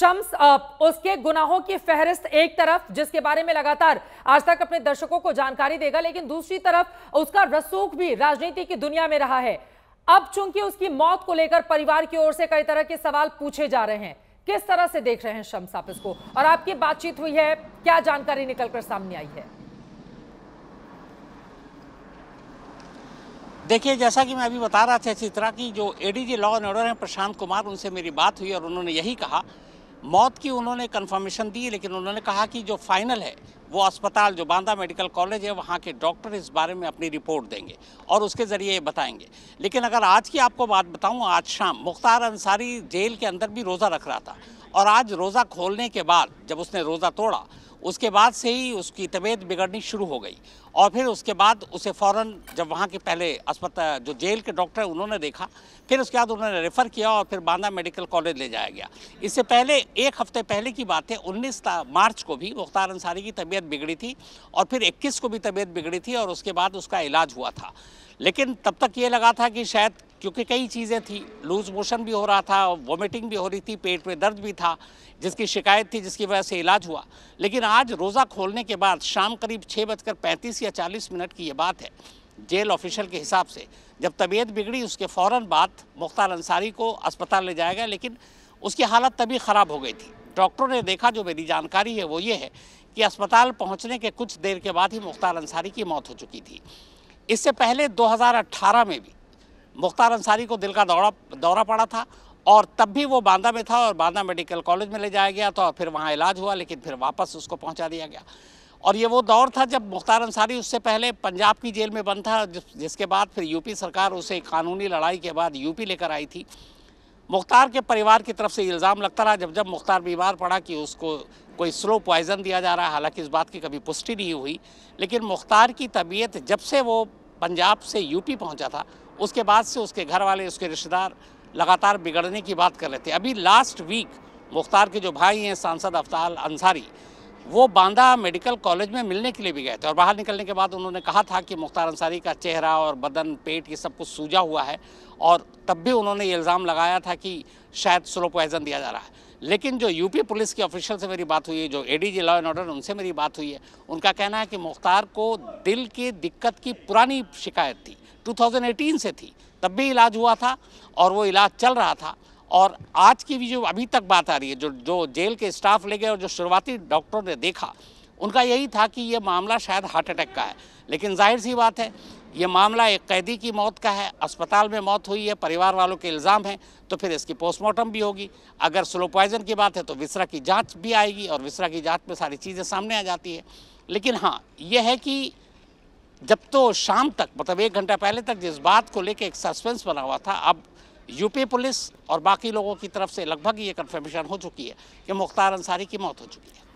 शम्स उसके गुनाहों की फहरिस्त एक तरफ जिसके बारे में लगातार आज तक अपने दर्शकों को जानकारी देगा लेकिन दूसरी तरफ उसका रसूख भी राजनीति की दुनिया में रहा है अब चूंकि उसकी मौत को लेकर परिवार की ओर से कई तरह के सवाल पूछे जा रहे हैं किस तरह से देख रहे हैं शम्स आप इसको और आपकी बातचीत हुई है क्या जानकारी निकलकर सामने आई है देखिए जैसा कि मैं अभी बता रहा था चित्रा की जो एडीजी लॉ एंड ऑर्डर हैं प्रशांत कुमार उनसे मेरी बात हुई और उन्होंने यही कहा मौत की उन्होंने कन्फर्मेशन दी लेकिन उन्होंने कहा कि जो फाइनल है वो अस्पताल जो बांदा मेडिकल कॉलेज है वहाँ के डॉक्टर इस बारे में अपनी रिपोर्ट देंगे और उसके ज़रिए ये बताएंगे लेकिन अगर आज की आपको बात बताऊँ आज शाम मुख्तार अंसारी जेल के अंदर भी रोज़ा रख रहा था और आज रोज़ा खोलने के बाद जब उसने रोज़ा तोड़ा उसके बाद से ही उसकी तबीयत बिगड़नी शुरू हो गई और फिर उसके बाद उसे फौरन जब वहाँ के पहले अस्पताल जो जेल के डॉक्टर उन्होंने देखा फिर उसके बाद उन्होंने रेफ़र किया और फिर बांदा मेडिकल कॉलेज ले जाया गया इससे पहले एक हफ्ते पहले की बात है उन्नीस मार्च को भी मुख्तार अंसारी की तबीयत बिगड़ी थी और फिर इक्कीस को भी तबीयत बिगड़ी थी और उसके बाद उसका इलाज हुआ था लेकिन तब तक ये लगा था कि शायद क्योंकि कई चीज़ें थी लूज मोशन भी हो रहा था वॉमिटिंग भी हो रही थी पेट में दर्द भी था जिसकी शिकायत थी जिसकी वजह से इलाज हुआ लेकिन आज रोज़ा खोलने के बाद शाम करीब छः बजकर पैंतीस या चालीस मिनट की ये बात है जेल ऑफिशियल के हिसाब से जब तबीयत बिगड़ी उसके फ़ौर बाद मुख्तार अंसारी को अस्पताल ले जाया गया लेकिन उसकी हालत तभी ख़राब हो गई थी डॉक्टरों ने देखा जो मेरी जानकारी है वो ये है कि अस्पताल पहुंचने के कुछ देर के बाद ही मुख्तार अंसारी की मौत हो चुकी थी इससे पहले 2018 में भी मुख्तार अंसारी को दिल का दौरा दौरा पड़ा था और तब भी वो बांदा में था और बांदा मेडिकल कॉलेज में ले जाया गया तो फिर वहाँ इलाज हुआ लेकिन फिर वापस उसको पहुँचा दिया गया और ये वो दौर था जब मुख्तार अंसारी उससे पहले पंजाब की जेल में बंद था जिस, जिसके बाद फिर यूपी सरकार उसे कानूनी लड़ाई के बाद यूपी लेकर आई थी मुख्तार के परिवार की तरफ से इल्ज़ाम लगता रहा जब जब मुख्तार बीमार पड़ा कि उसको कोई स्लो पॉइज़न दिया जा रहा है हालांकि इस बात की कभी पुष्टि नहीं हुई लेकिन मुख्तार की तबीयत जब से वो पंजाब से यूपी पहुंचा था उसके बाद से उसके घर वाले उसके रिश्तेदार लगातार बिगड़ने की बात कर रहे थे अभी लास्ट वीक मुख्तार के जो भाई हैं सांसद अफ्ताल अंसारी वो बांदा मेडिकल कॉलेज में मिलने के लिए भी गए थे और बाहर निकलने के बाद उन्होंने कहा था कि मुख्तार अंसारी का चेहरा और बदन पेट ये सब कुछ सूजा हुआ है और तब भी उन्होंने ये इल्ज़ाम लगाया था कि शायद स्लो पॉइजन दिया जा रहा है लेकिन जो यूपी पुलिस के ऑफिशियल से मेरी बात हुई है जो एडीजी लॉ एंड ऑर्डर उनसे मेरी बात हुई है उनका कहना है कि मुख्तार को दिल की दिक्कत की पुरानी शिकायत थी 2018 से थी तब भी इलाज हुआ था और वो इलाज चल रहा था और आज की भी जो अभी तक बात आ रही है जो जो जेल के स्टाफ ले गए और जो शुरुआती डॉक्टरों ने देखा उनका यही था कि ये मामला शायद हार्ट अटैक का है लेकिन जाहिर सी बात है ये मामला एक कैदी की मौत का है अस्पताल में मौत हुई है परिवार वालों के इल्ज़ाम हैं तो फिर इसकी पोस्टमार्टम भी होगी अगर स्लो पॉइजन की बात है तो विसरा की जांच भी आएगी और विसरा की जांच में सारी चीज़ें सामने आ जाती है लेकिन हाँ यह है कि जब तो शाम तक मतलब एक घंटा पहले तक जिस बात को लेकर एक सस्पेंस बना हुआ था अब यूपी पुलिस और बाकी लोगों की तरफ से लगभग ये कन्फर्मेशन हो चुकी है कि मुख्तार अंसारी की मौत हो चुकी है